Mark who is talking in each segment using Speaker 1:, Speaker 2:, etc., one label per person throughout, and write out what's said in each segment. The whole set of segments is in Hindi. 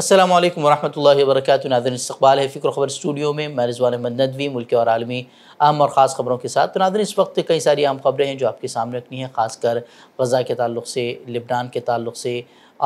Speaker 1: अल्लाम वरहमल वर्क नाजन इस्तबाल है फ़िक्र खबर स्टूडियो में मैं रिजवान अहमद नदवी मुल्क और आलमी अहम और ख़ास खबरों के साथ तो नाजन इस वक्त कई सारी अहम खबरें हैं जो आपके सामने रखनी है ख़ासकर गज़ा के तल्ल से लिबनान के तल्ल से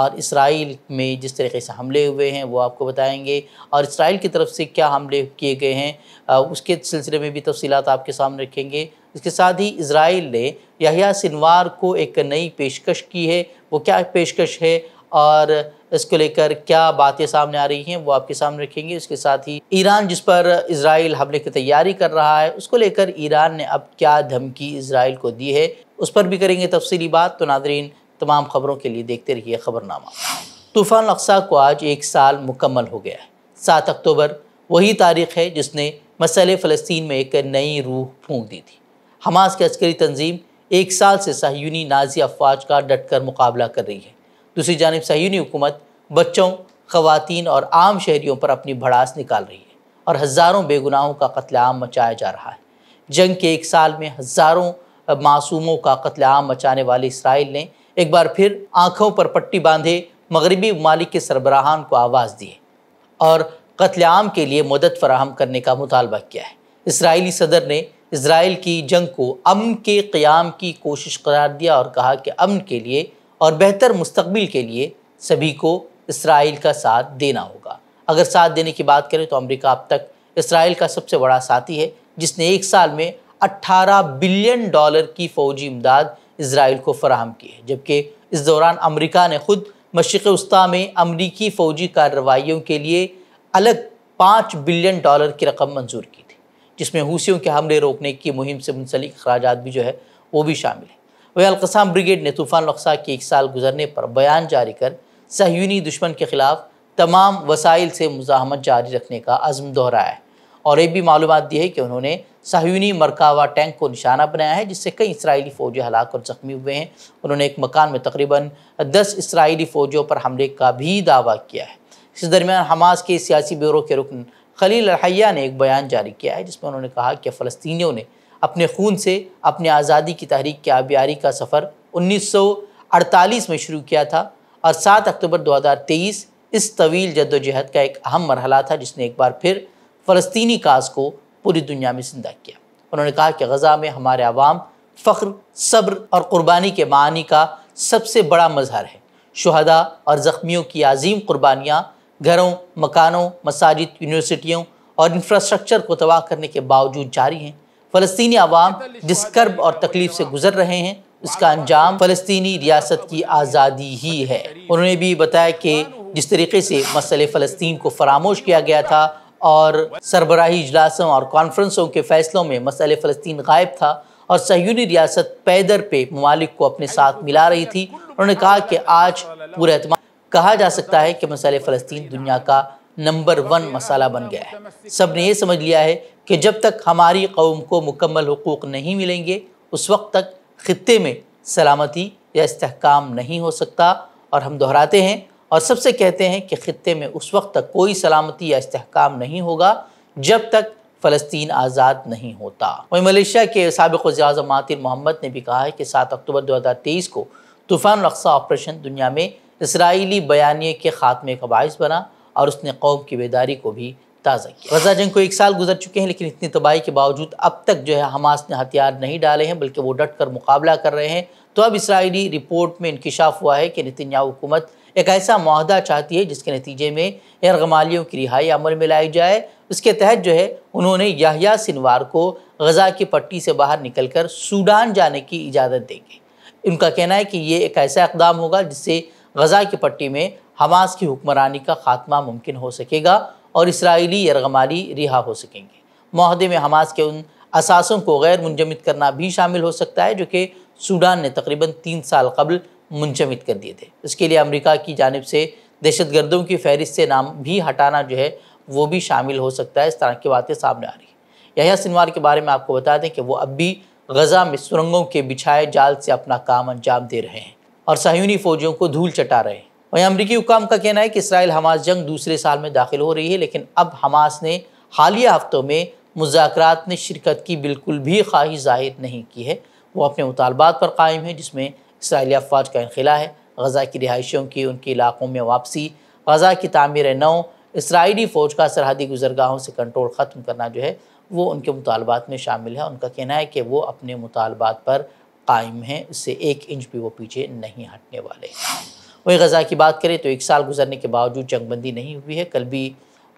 Speaker 1: और इसराइल में जिस तरीके से हमले हुए हैं वो आपको बताएँगे और इसराइल की तरफ से क्या हमले किए गए हैं उसके सिलसिले में भी तफसीत आपके सामने रखेंगे इसके साथ ही इसराइल ने यहिया सिनवार को एक नई पेशकश की है वो क्या पेशकश है और इसको लेकर क्या बातें सामने आ रही हैं वो आपके सामने रखेंगे इसके साथ ही ईरान जिस पर इसराइल हमले की तैयारी कर रहा है उसको लेकर ईरान ने अब क्या धमकी इसराइल को दी है उस पर भी करेंगे तफसली बात तो नादरीन तमाम खबरों के लिए देखते रहिए खबरनामा तूफ़ान अक्सा को आज एक साल मुकम्मल हो गया है सात अक्टूबर वही तारीख है जिसने मसले फ़लस्तीन में एक नई रूह फूंक दी थी हमास की अस्करी तंजीम एक साल से सहयूनी नाजी अफवाज का डटकर मुकाबला कर रही है दूसरी जानब सहयूनी हुकूमत बच्चों ख़वातीन और आम शहरीों पर अपनी भड़ास निकाल रही है और हज़ारों बेगुनाहों का कत्लेआम मचाया जा रहा है जंग के एक साल में हज़ारों मासूमों का कत्लेआम मचाने वाले इसराइल ने एक बार फिर आँखों पर पट्टी बांधे मगरबी ममालिक के सरबराहान को आवाज़ दिए और कत्लेआम के लिए मदद फराहम करने का मुतालबा किया है इसराइली सदर ने इसराइल की जंग को अमन के क़्याम की कोशिश करार दिया और कहा कि अमन के लिए और बेहतर मुस्तबिल के लिए सभी को इसराइल का साथ देना होगा अगर साथ देने की बात करें तो अमेरिका अब तक इसराइल का सबसे बड़ा साथी है जिसने एक साल में 18 बिलियन डॉलर की फ़ौजी इमदाद इसराइल को फराहम की है जबकि इस दौरान अमेरिका ने ख़ुद मशरक़ उस्ता में अमरीकी फ़ौजी कार्रवाइयों के लिए अलग पाँच बिलियन डॉलर की रकम मंजूर की थी जिसमें हूसियों के हमले रोकने की मुहिम से मुंसलिक अखराज भी जो है वो भी शामिल है वह अलकसाम ब्रिगेड ने तूफ़ान अकसा के एक साल गुजरने पर बयान जारी कर सहयूनी दुश्मन के ख़िलाफ़ तमाम वसाइल से मुजाहमत जारी रखने का आजम दोहराया है और ये भी मालूम दी है कि उन्होंने सहयूनी मरकावा टैंक को निशाना बनाया है जिससे कई इसराइली फौजी हलाक और ज़ख्मी हुए हैं उन्होंने एक मकान में तकरीबन दस इसराइली फ़ौजों पर हमले का भी दावा किया है इस दरमियान हमास के सियासी ब्यूरो के रुकन खलील रहैया ने एक बयान जारी किया है जिसमें उन्होंने कहा कि फ़लस्तियों ने अपने खून से अपने आज़ादी की तहरीक की आबियारी का सफ़र उन्नीस सौ अड़तालीस में शुरू किया था और सात अक्टूबर 2023 इस तवील जद्दोजहद का एक अहम मरहला था जिसने एक बार फिर फ़लस्तनी काज को पूरी दुनिया में ज़िंदा किया उन्होंने कहा कि गज़ा में हमारे आवाम फ़ख्र सब्र और क़ुरबानी के मानी का सबसे बड़ा मजहर है शहदा और ज़ख्मियों की अजीम क़ुरबानियाँ घरों मकानों मसाजिद यूनिवर्सिटियों और इंफ्रास्ट्रक्चर को तबाह करने के बावजूद जारी हैं फ़लस्तनी आवाम जिस कर्ब और तकलीफ़ से गुजर रहे हैं इसका अंजाम फ़लस्तनी रियासत की आज़ादी ही है उन्होंने भी बताया कि जिस तरीके से मसल फ़लस्तीन को फरामोश किया गया था और सरबराही इजलासों और कॉन्फ्रेंसों के फ़ैसलों में मसल फ़लस्तीन गायब था और सहयूनी रियासत पैदर पे ममालिक को अपने साथ मिला रही थी उन्होंने कहा कि आज पूरा अहतम कहा जा सकता है कि मसल फ़लस्तीन दुनिया का नंबर वन मसाला बन गया है सब ने यह समझ लिया है कि जब तक हमारी कौम को मुकम्मल हकूक़ नहीं मिलेंगे उस वक्त तक ख़त्े में सलामती या इसकाम नहीं हो सकता और हम दोहराते हैं और सबसे कहते हैं कि ख़त्े में उस वक्त तक कोई सलामती या इसकाम नहीं होगा जब तक फ़लस्तीन आज़ाद नहीं होता वहीं मलेशिया के सबक अजम मातिर मोहम्मद ने भी कहा है कि सात अक्टूबर दो हज़ार तेईस को तूफ़ान रक्सा ऑपरेशन दुनिया में इसराइली बयानी के ख़ात्मे का बायस बना और उसने कौम की बेदारी को भी ताज़ा किया गजा जंग को एक साल गुजर चुके हैं लेकिन इतनी तबाही के बावजूद अब तक जो है हमास ने हथियार नहीं डाले हैं बल्कि वो डट कर मुकाबला कर रहे हैं तो अब इसराइली रिपोर्ट में इंकशाफ हुआ है कि नितिन हुकूमत एक ऐसा माहदा चाहती है जिसके नतीजे में एरगमालियों की रिहाई अमल में लाई जाए उसके तहत जो है उन्होंने याहिया सिनवार को गजा की पट्टी से बाहर कर सूडान जाने की इजाज़त देगी उनका कहना है कि ये एक ऐसा इकदाम होगा जिससे गजा की पट्टी में हमास की हुक्मरानी का खात्मा मुमकिन हो सकेगा और इसराइली यरगमाली रिहा हो सकेंगे माहदे में हमास के उन असासों को गैर मुंजमद करना भी शामिल हो सकता है जो कि सूडान ने तकरीबन तीन साल कबल मुंजमद कर दिए थे इसके लिए अमरीका की जानब से दहशत गर्दों की फहरिस्त से नाम भी हटाना जो है वो भी शामिल हो सकता है इस तरह की बातें सामने आ रही हैं यह सिनवार के बारे में आपको बता दें कि वो अब भी गज़ा में सुरंगों के बिछाए जाल से अपना काम अंजाम दे रहे हैं और सहयूनी फ़ौजियों को धूल चटा रहे हैं वहीं अमरीकी हुकाम का कहना है कि इसराइल हमास जंग दूसरे साल में दाखिल हो रही है लेकिन अब हमास ने हालिया हफ्तों में मुजाकर में शिरकत की बिल्कुल भी ख्वाहिश जाहिर नहीं की है वो अपने मुतालबात पर कायम है जिसमें इसराइली अफवाज का इनखिला है गज़ा की रिहाइशों की उनके इलाकों में वापसी गज़ा की तमीर नौ इसराइली फ़ौज का सरहदी गुजरगाहों से कंट्रोल ख़त्म करना जो है वो उनके मुतालबात में शामिल है उनका कहना है कि वो अपने मुतालबात पर कायम हैं इससे एक इंच भी वो पीछे नहीं हटने वाले वहीं गज़ा की बात करें तो एक साल गुजरने के बावजूद जंगबंदी नहीं हुई है कल भी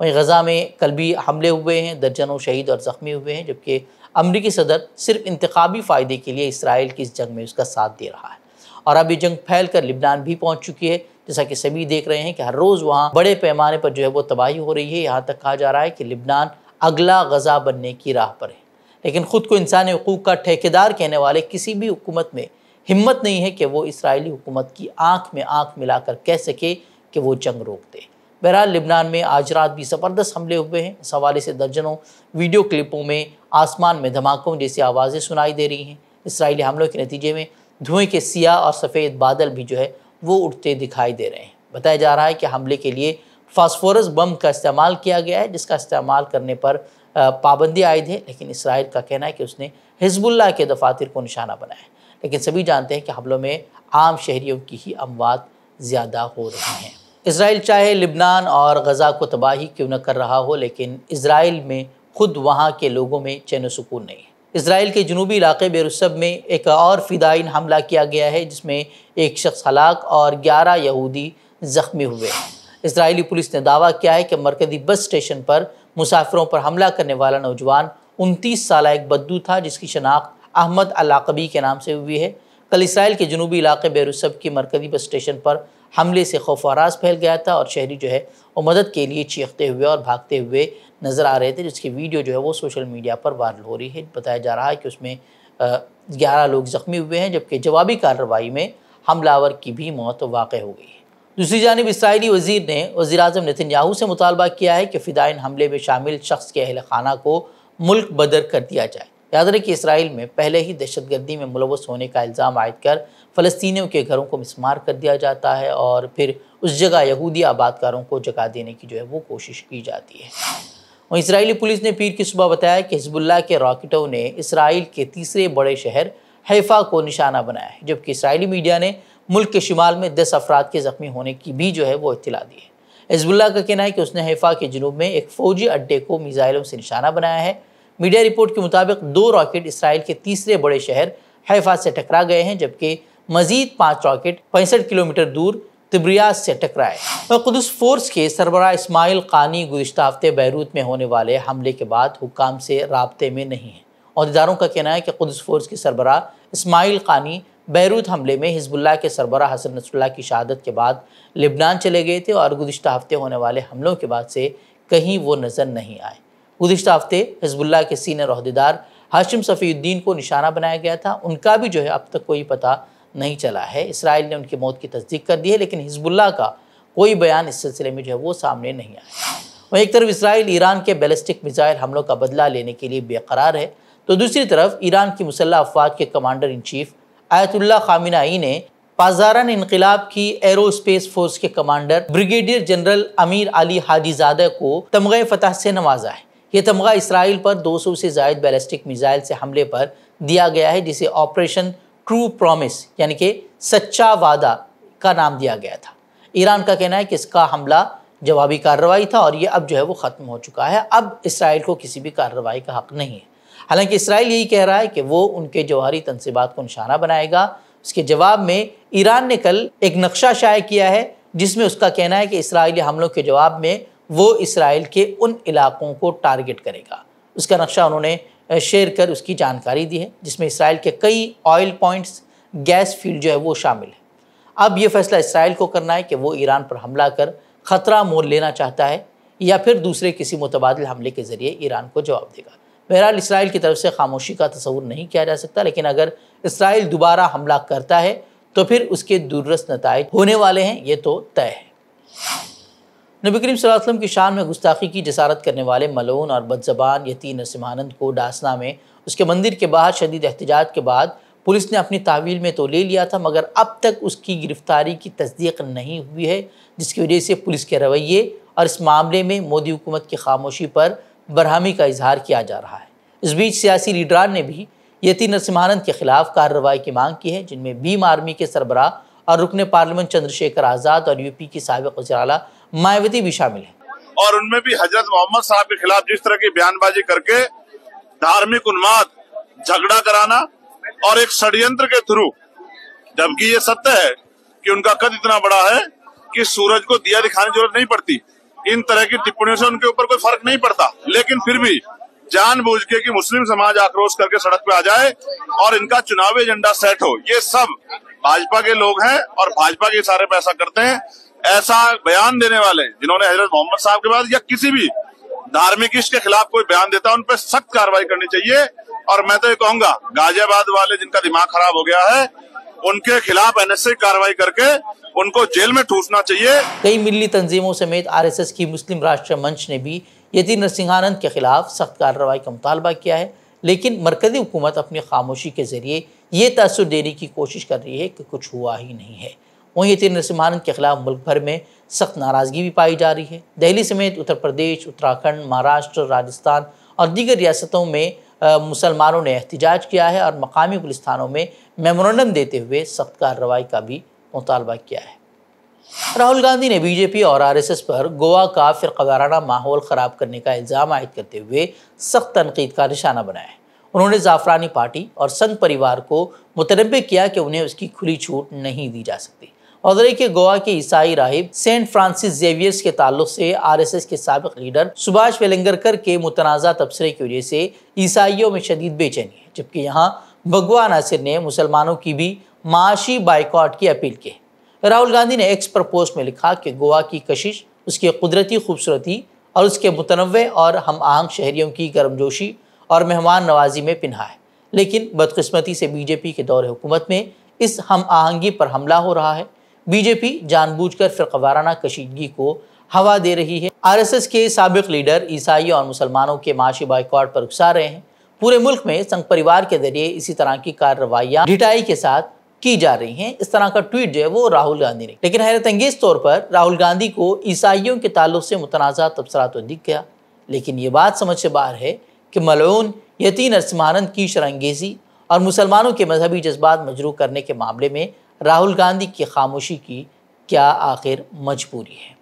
Speaker 1: वहीं गज़ा में कल भी हमले हुए हैं दर्जनों शहीद और ज़ख्मी हुए हैं जबकि अमरीकी सदर सिर्फ इंतबी फ़ायदे के लिए इसराइल की इस जंग में उसका साथ दे रहा है और अब ये जंग फैल कर लिबनान भी पहुँच चुकी है जैसा कि सभी देख रहे हैं कि हर रोज़ वहाँ बड़े पैमाने पर जो है वो तबाही हो रही है यहाँ तक कहा जा रहा है कि लिबनान अगला गज़ा बनने की राह पर है लेकिन ख़ुद को इंसानी हकूक़ का ठेकेदार कहने वाले किसी भी हुकूमत में हिम्मत नहीं है कि वो इसराइली हुकूमत की आंख में आंख मिलाकर कह सके कि वो जंग रोक दे बहरहाल लिबनान में आज रात भी ज़बरदस्त हमले हुए हैं इस हवाले से दर्जनों वीडियो क्लिपों में आसमान में धमाकों जैसी आवाज़ें सुनाई दे रही हैं इसराइली हमलों के नतीजे में धुएं के सियाह और सफ़ेद बादल भी जो है वो उठते दिखाई दे रहे हैं बताया जा रहा है कि हमले के लिए फास्फोरस बम का इस्तेमाल किया गया है जिसका इस्तेमाल करने पर पाबंदी आए है लेकिन इसराइल का कहना है कि उसने हिजबुल्ला के दफातर को निशाना बनाया लेकिन सभी जानते हैं कि हमलों में आम शहरीों की ही अमवात ज़्यादा हो रही हैं इसराइल चाहे लिबनान और गज़ा को तबाही क्यों न कर रहा हो लेकिन इसराइल में ख़ुद वहाँ के लोगों में चैन सुकून नहीं है इसराइल के जनूबी इलाके बेरोसब में एक और फ़िदाइन हमला किया गया है जिसमें एक शख्स हलाक और ग्यारह यहूदी ज़ख्मी हुए हैं इसराइली पुलिस ने दावा किया है कि मरकज़ी बस स्टेशन पर मुसाफिरों पर हमला करने वाला नौजवान उनतीस साल एक बद्दू था जिसकी शनाख्त अहमद अलाकबी के नाम से हुई है कल इसराइल के जनूबी इलाके बेरुसब की मरकज़ी बस स्टेशन पर हमले से खौफ आराज फैल गया था और शहरी जो है वो मदद के लिए चीखते हुए और भागते हुए नज़र आ रहे थे जिसकी वीडियो जो है वो सोशल मीडिया पर वायरल हो रही है बताया जा रहा है कि उसमें ग्यारह लोग ज़ख्मी हुए हैं जबकि जवाबी कार्रवाई में हमलावर की भी मौत वाक़ हो गई है दूसरी जानब इसराइली वजीर ने वजी अजम नितिन याहू से मुतालबा किया है कि फ़िदाइन हमले में शामिल शख्स के अहल खाना को मुल्क बदर कर दिया जाए याद रखिए इसराइल में पहले ही दहशतगर्दी में मुलवस होने का इल्ज़ाम आयद कर फ़लस्तियों के घरों को मिसमार कर दिया जाता है और फिर उस जगह यहूदी आबादकारों को जगह देने की जो है वो कोशिश की जाती है वहीं इसराइली पुलिस ने पीर की सुबह बताया कि हिजबुल्ला के रॉकेटों ने इसराइल के तीसरे बड़े शहर हैफ़ा को निशाना बनाया है जबकि इसराइली मीडिया ने मुल्क के शुमाल में दस अफराद के ज़ख्मी होने की भी जो है वो इतला दी है हिजबुल्ला का कहना है कि उसने हैफ़ा के जनूब में एक फ़ौजी अड्डे को मिज़ाइलों से निशाना बनाया है मीडिया रिपोर्ट के मुताबिक दो रॉकेट इसराइल के तीसरे बड़े शहर हैफा से टकरा गए हैं जबकि मजीद पाँच रॉकेट पैंसठ किलोमीटर दूर तिब्रियाज से टकराए और कुदस फोर्स के सरबरा इस्माइल कानी गुज्त हफ्ते बैरूत में होने वाले हमले के बाद हुकाम से रबते में नहीं हैं अहदेदारों का कहना है कि कुदस फोर्स के सरबरा इसमाइल कानी बैरूत हमले में हिजबुल्ला के सरबरा हसन नसल्ला की शहादत के बाद लिबनान चले गए थे और गुज्त हफ्ते होने वाले हमलों के बाद से कहीं वो नज़र नहीं आए गुजशत हफ्ते हिजबुल्ला के सीनियर अहदेदार हाशिम सफ़ीद्दीन को निशाना बनाया गया था उनका भी जो है अब तक कोई पता नहीं चला है इसराइल ने उनकी मौत की तस्दीक कर दी है लेकिन हिजबुल्ला का कोई बयान इस सिलसिले में जो है वो सामने नहीं आया वहीं एक तरफ इसराइल ईरान के बैलिस्टिक मिज़ाइल हमलों का बदला लेने के लिए बेकरार है तो दूसरी तरफ ईरान की मुसल्ह अफवाज के commander in chief Ayatollah Khamenei ने पाजारान इनकलाब की एरो स्पेस फोर्स के commander brigadier general Amir Ali हाजीजादा को तमगे फतह से नवाजा है ये तमगा इसराइल पर 200 से जायद बैलिस्टिक मिज़ाइल से हमले पर दिया गया है जिसे ऑपरेशन ट्रू प्रॉमिस यानी कि सच्चा वादा का नाम दिया गया था ईरान का कहना है कि इसका हमला जवाबी कार्रवाई था और ये अब जो है वो ख़त्म हो चुका है अब इसराइल को किसी भी कार्रवाई का हक़ नहीं है हालांकि इसराइल यही कह रहा है कि वो उनके जवाहरी तनसीबात को निशाना बनाएगा उसके जवाब में ईरान ने कल एक नक्शा शाये किया है जिसमें उसका कहना है कि इसराइली हमलों के जवाब में वो इसराइल के उन इलाकों को टारगेट करेगा उसका नक्शा उन्होंने शेयर कर उसकी जानकारी दी है जिसमें इसराइल के कई ऑयल पॉइंट्स गैस फील्ड जो है वो शामिल है अब ये फैसला इसराइल को करना है कि वो ईरान पर हमला कर ख़तरा मोल लेना चाहता है या फिर दूसरे किसी मुतबाद हमले के ज़रिए ईरान को जवाब देगा बहरहाल इसराइल की तरफ से खामोशी का तस्वूर नहीं किया जा सकता लेकिन अगर इसराइल दोबारा हमला करता है तो फिर उसके दुरुस्त नतज होने वाले हैं ये तो तय है नबी करीम वसल्लम की शान में गुस्ताखी की जसारत करने वाले मलोन और बदजबान यती नरसिम्हानंद को डासना में उसके मंदिर के बाहर शदीद एहतजाज के बाद पुलिस ने अपनी तावील में तो ले लिया था मगर अब तक उसकी गिरफ्तारी की तस्दीक नहीं हुई है जिसकी वजह से पुलिस के रवैये और इस मामले में मोदी हुकूमत की खामोशी पर बरहमी का इजहार किया जा रहा है इस बीच सियासी लीडरान ने भी यती नरसिमहानंद के खिलाफ कार्रवाई की मांग की है जिनमें भीम आर्मी के सरबराह और रुकन पार्लियामेंट चंद्रशेखर आज़ाद और यूपी की सबक उजराला मायावती भी शामिल है और उनमें भी हजरत मोहम्मद साहब के खिलाफ जिस तरह की बयानबाजी करके धार्मिक उन्माद झगड़ा कराना और एक षड्यंत्र के थ्रू जबकि ये सत्य है कि उनका कद इतना बड़ा है कि सूरज को दिया दिखाने की जरूरत नहीं पड़ती इन तरह की टिप्पणियों से उनके ऊपर कोई फर्क नहीं पड़ता लेकिन फिर भी जानबूझ के कि मुस्लिम समाज आक्रोश करके सड़क पे आ जाए और इनका चुनावी एजेंडा सेट हो ये सब भाजपा के लोग हैं और भाजपा के सारे पैसा करते हैं ऐसा बयान देने वाले जिन्होंने हजरत मोहम्मद साहब के बाद या किसी भी धार्मिक इश्क के खिलाफ कोई बयान देता है उन पर सख्त कार्रवाई करनी चाहिए और मैं तो ये कहूंगा गाजियाबाद वाले जिनका दिमाग खराब हो गया है उनके खिलाफ एनएसए कार्रवाई करके उनको जेल में ठूसना चाहिए कई मिली तंजीमों समेत आरएसएस की मुस्लिम राष्ट्र मंच ने भी यति नरसिंहानंद के खिलाफ सख्त कार्रवाई का मुतालबा किया है लेकिन मरकजी हुकूमत अपनी खामोशी के जरिए ये तसर देने की कोशिश कर रही है कि कुछ हुआ ही नहीं है वहीं यतीन नरसिम्हानंद के खिलाफ मुल्क भर में सख्त नाराज़गी भी पाई जा रही है दहली समेत उत्तर प्रदेश उत्तराखंड महाराष्ट्र राजस्थान और दीगर रियासतों में मुसलमानों ने एहतजाज किया है और मकामी पुलिस थानों में मेमोरेंडम देते हुए सख्त कार्रवाई का भी मुतालबा किया है राहुल गांधी ने बीजेपी और आरएसएस पर गोवा का फिरकवाराना माहौल ख़राब करने का इल्ज़ाम आयद करते हुए सख्त तनकीद का निशाना बनाया है उन्होंने जाफरानी पार्टी और संघ परिवार को मुतनबे किया कि उन्हें उसकी खुली छूट नहीं दी जा सकती मदुरई के गोवा के ईसाई राहिब सेंट फ्रांसिस जेवियर्स के ताल्लुक से आर एस एस के सबक लीडर सुभाष वेलंगरकर के मुतनाज़ा तबसरे की वजह से ईसाइयों में शदीद बेचैनी है जबकि यहाँ भगवान नासिर ने मुसलमानों की भी माशी बाइकआउट की अपील की राहुल गांधी ने एक्स पर पोस्ट में लिखा कि गोवा की कशिश उसकी कुदरती खूबसूरती और उसके मुतनवे और हम आहंग शहरीों की गर्मजोशी और मेहमान नवाजी में पिन्हा है लेकिन बदकस्मती से बीजेपी के दौर हुकूमत में इस हम आहंगी पर हमला हो रहा है बीजेपी जानबूझकर फिरकवाराना कशीदगी को हवा दे रही है आरएसएस के सबक लीडर ईसाई और मुसलमानों के माशी बाइकआउट पर उकसा रहे हैं पूरे मुल्क में संघ परिवार के जरिए इसी तरह की कार्रवाइयाँ ढिटाई के साथ की जा रही हैं इस तरह का ट्वीट जो है वो राहुल गांधी ने लेकिन हैरत अंगेज तौर पर राहुल गांधी को ईसाइयों के ताल्लुक से मुतनाज़ा तबसरा तो दिख गया लेकिन ये बात समझ से बाहर है कि मलोन यतीन अरसमानंद की शरंगेजी और मुसलमानों के मजहबी जज्बात मजरू करने के मामले में राहुल गांधी की खामोशी की क्या आखिर मजबूरी है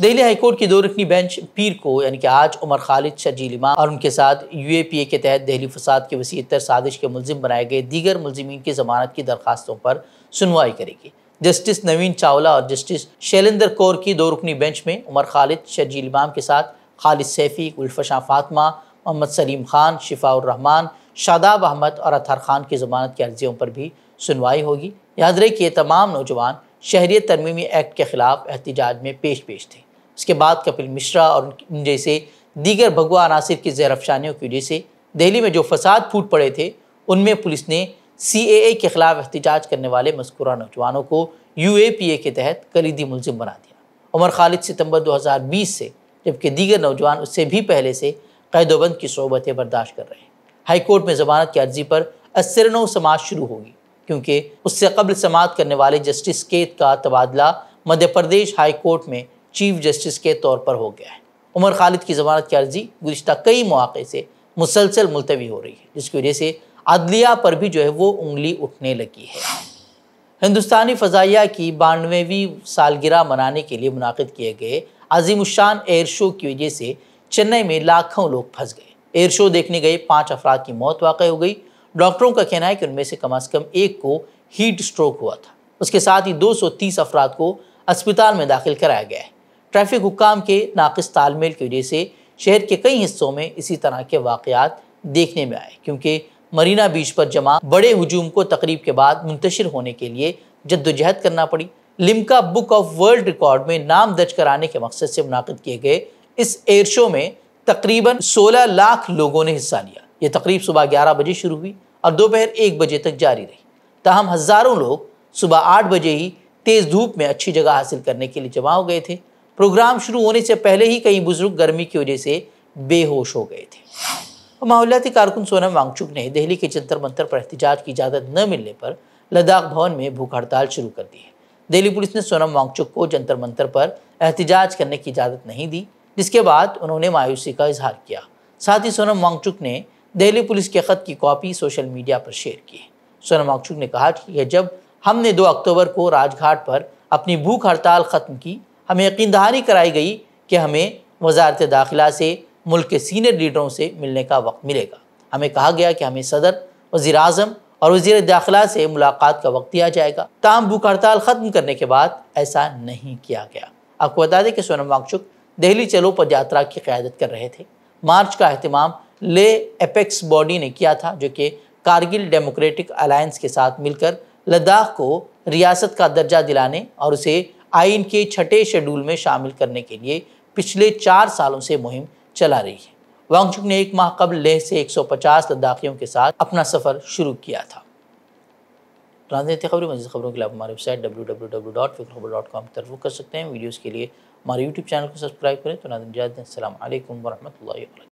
Speaker 1: दिल्ली हाईकोर्ट की दो रखनी बेंच पीर को यानी कि आज उमर खालिद इमाम और उनके साथ यू ए पी ए के तहत दहली फसाद के तर साजिश के मुलिम बनाए गए दीगर मुलजमीन की जमानत की दरखास्तों पर सुनवाई करेगी जस्टिस नवीन चावला और जस्टिस शैलेंद्र कौर की दो रुकनी बेंच में उमर खालिद इमाम के साथ खालिद सैफ़ी गुलफशा फातमा मोहम्मद सलीम खान शिफाउर रहमान शादाब अहमद और अतहर खान की जमानत की अर्जियों पर भी सुनवाई होगी याद रहे कि ये तमाम नौजवान शहरी तरमीमी एक्ट के ख़िलाफ़ एहतजाज में पेश पेश थे इसके बाद कपिल मिश्रा और उन जैसे दीगर भगवा अनासर की अफशानियों की वजह से दिल्ली में जो फसाद फूट पड़े थे उनमें पुलिस ने सी ए के ख़िलाफ़ एहतजाज करने वाले मस्कुरा नौजवानों को यू ए पी ए के तहत कलीदी मुलजिम बना दिया उमर खालिद सितंबर 2020 से जबकि दीगर नौजवान उससे भी पहले से कैदोबंद की सोबतें बर्दाश्त कर रहे हैं हाईकोर्ट में जमानत की अर्जी पर असरनो समाज शुरू होगी क्योंकि उससे कबल समात करने वाले जस्टिस केत का तबादला मध्य प्रदेश हाई कोर्ट में चीफ जस्टिस के तौर पर हो गया है उमर खालिद की जमानत की अर्जी गुज्त कई मौक़े से मुसलसल मुलतवी हो रही है जिसकी वजह से अदलिया पर भी जो है वो उंगली उठने लगी है हिंदुस्तानी फ़जाइया की बानवेवीं सालगिरह मनाने के लिए मुनद किए गए अजीम शान एयर शो की वजह से चेन्नई में लाखों लोग फंस गए एयर शो देखने गए पाँच अफराद की मौत वाक़ हो गई डॉक्टरों का कहना है कि उनमें से कम अज़ कम एक को हीट स्ट्रोक हुआ था उसके साथ ही 230 अफराद को अस्पताल में दाखिल कराया गया है ट्रैफिक हुकाम के नाकस तालमेल की वजह से शहर के कई हिस्सों में इसी तरह के वाकयात देखने में आए क्योंकि मरीना बीच पर जमा बड़े हजूम को तकरीब के बाद मुंतशिर होने के लिए जद्दोजहद करना पड़ी Limca book of world record में नाम दर्ज कराने के मकसद से मुनद किए गए इस एयर शो में तकरीबन 16 लाख लोगों ने हिस्सा लिया ये तकरीब सुबह ग्यारह बजे शुरू हुई और दोपहर एक बजे तक जारी रही तहम हज़ारों लोग सुबह आठ बजे ही तेज़ धूप में अच्छी जगह हासिल करने के लिए जमा हो गए थे प्रोग्राम शुरू होने से पहले ही कई बुज़ुर्ग गर्मी की वजह से बेहोश हो गए थे माहौलियाती कारकुन सोनम वांगचुक ने दिल्ली के जंतर मंतर पर एहतजाज की इजाज़त न मिलने पर लद्दाख भवन में भूख हड़ताल शुरू कर दी है दिल्ली पुलिस ने सोनम वांगचुक को जंतर मंतर पर एहतजाज करने की इजाज़त नहीं दी जिसके बाद उन्होंने मायूसी का इजहार किया साथ ही सोनम वांगचुक ने दिल्ली पुलिस के ख़त की कॉपी सोशल मीडिया पर शेयर की है सोनम अक्षुक ने कहा कि जब हमने दो अक्टूबर को राजघाट पर अपनी भूख हड़ताल ख़त्म की हमें यकीन दहानी कराई गई कि हमें वजारत दाखिला से मुल्क के सीनियर लीडरों से मिलने का वक्त मिलेगा हमें कहा गया कि हमें सदर वज़ी अजम और वजीर दाखिला से मुलाकात का वक्त दिया जाएगा तमाम भूख हड़ताल ख़त्म करने के बाद ऐसा नहीं किया गया आपको बता दें कि सोनम वांगचुक दिल्ली चलो पद यात्रा की क्यादत कर रहे थे मार्च का अहतमाम ले एपेक्स बॉडी ने किया था जो कि कारगिल डेमोक्रेटिक अलायंस के साथ मिलकर लद्दाख को रियासत का दर्जा दिलाने और उसे आइन के छठे शेड्यूल में शामिल करने के लिए पिछले चार सालों से मुहिम चला रही है वांगचुक ने एक माह कबल लेह से 150 लद्दाखियों के साथ अपना सफ़र शुरू किया था राजनीतिक खबरें मजीद खबरों के लिए आप हमारी website W W W dot Fikr dot com कर सकते हैं वीडियोज़ के लिए हमारे यूट्यूब चैनल को सब्सक्राइब करें तो नाजन जात असल वरहमल वर्क